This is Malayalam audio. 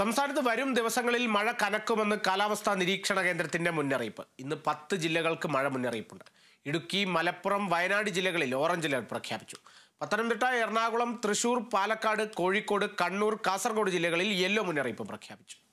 സംസ്ഥാനത്ത് വരും ദിവസങ്ങളിൽ മഴ കനക്കുമെന്ന് കാലാവസ്ഥാ നിരീക്ഷണ കേന്ദ്രത്തിന്റെ മുന്നറിയിപ്പ് ഇന്ന് പത്ത് ജില്ലകൾക്ക് മഴ മുന്നറിയിപ്പുണ്ട് ഇടുക്കി മലപ്പുറം വയനാട് ജില്ലകളിൽ ഓറഞ്ച് അലർട്ട് പ്രഖ്യാപിച്ചു പത്തനംതിട്ട എറണാകുളം തൃശൂർ പാലക്കാട് കോഴിക്കോട് കണ്ണൂർ കാസർഗോഡ് ജില്ലകളിൽ യെല്ലോ മുന്നറിയിപ്പ് പ്രഖ്യാപിച്ചു